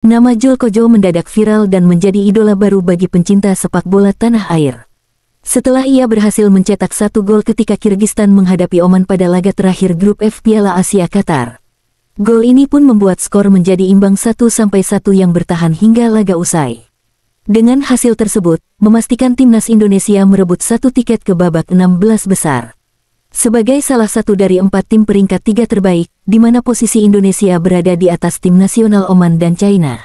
Nama Jul Kojo mendadak viral dan menjadi idola baru bagi pencinta sepak bola tanah air. Setelah ia berhasil mencetak satu gol ketika Kyrgyzstan menghadapi Oman pada laga terakhir Grup F Piala Asia Qatar. Gol ini pun membuat skor menjadi imbang 1-1 yang bertahan hingga laga usai. Dengan hasil tersebut, memastikan timnas Indonesia merebut satu tiket ke babak 16 besar. Sebagai salah satu dari empat tim peringkat tiga terbaik, di mana posisi Indonesia berada di atas tim nasional Oman dan China.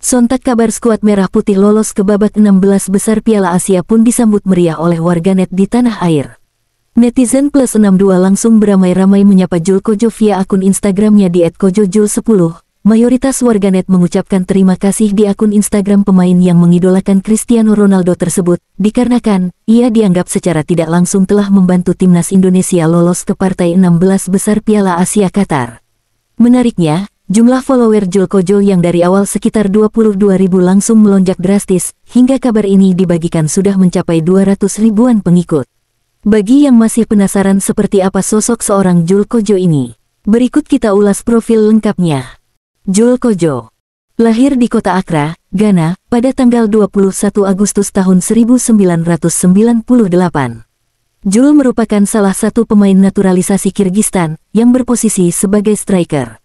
Sontak kabar skuad merah putih lolos ke babak 16 besar Piala Asia pun disambut meriah oleh warganet di tanah air. Netizen plus 62 langsung beramai-ramai menyapa Julkojo via akun Instagramnya di @kojojul10 Mayoritas warganet mengucapkan terima kasih di akun Instagram pemain yang mengidolakan Cristiano Ronaldo tersebut, dikarenakan ia dianggap secara tidak langsung telah membantu timnas Indonesia lolos ke partai 16 besar Piala Asia Qatar. Menariknya, jumlah follower Julkojo yang dari awal sekitar 22 ribu langsung melonjak drastis, hingga kabar ini dibagikan sudah mencapai 200 ribuan pengikut. Bagi yang masih penasaran seperti apa sosok seorang Julkojo ini, berikut kita ulas profil lengkapnya. Jul Julkojo. Lahir di kota Accra, Ghana, pada tanggal 21 Agustus tahun 1998. Jul merupakan salah satu pemain naturalisasi Kirgistan yang berposisi sebagai striker.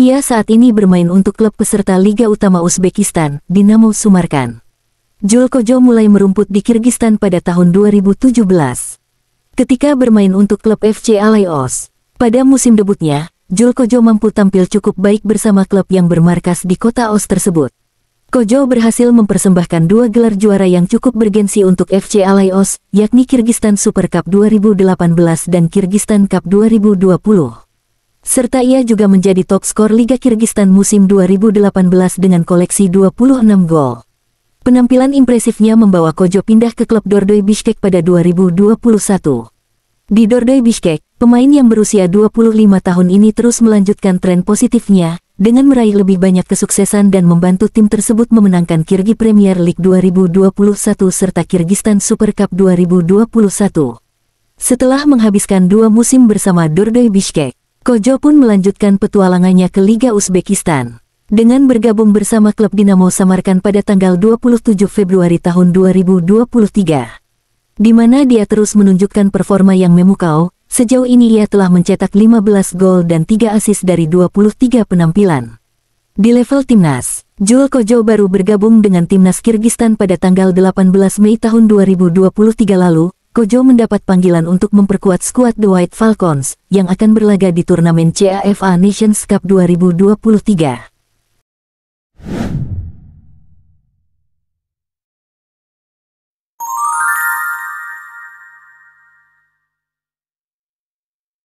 Ia saat ini bermain untuk klub peserta Liga Utama Uzbekistan, Dinamo Sumarkan. Julkojo mulai merumput di Kirgistan pada tahun 2017. Ketika bermain untuk klub FC Alayos pada musim debutnya, Julkojo mampu tampil cukup baik bersama klub yang bermarkas di kota Os tersebut. Kojo berhasil mempersembahkan dua gelar juara yang cukup bergensi untuk FC Os, yakni Kyrgyzstan Super Cup 2018 dan Kyrgyzstan Cup 2020. Serta ia juga menjadi top skor Liga Kyrgyzstan musim 2018 dengan koleksi 26 gol. Penampilan impresifnya membawa Kojo pindah ke klub Dordoi Bishkek pada 2021. Di Dordoi Bishkek, pemain yang berusia 25 tahun ini terus melanjutkan tren positifnya, dengan meraih lebih banyak kesuksesan dan membantu tim tersebut memenangkan Kirgi Premier League 2021 serta Kyrgyzstan Super Cup 2021. Setelah menghabiskan dua musim bersama Dordoi Bishkek, Kojo pun melanjutkan petualangannya ke Liga Uzbekistan. Dengan bergabung bersama klub Dinamo Samarkand pada tanggal 27 Februari tahun 2023 di mana dia terus menunjukkan performa yang memukau, sejauh ini ia telah mencetak 15 gol dan 3 asis dari 23 penampilan. Di level timnas, Jul Kojo baru bergabung dengan timnas Kirgistan pada tanggal 18 Mei tahun 2023 lalu, Kojo mendapat panggilan untuk memperkuat skuad The White Falcons yang akan berlaga di turnamen CAFA Nations Cup 2023.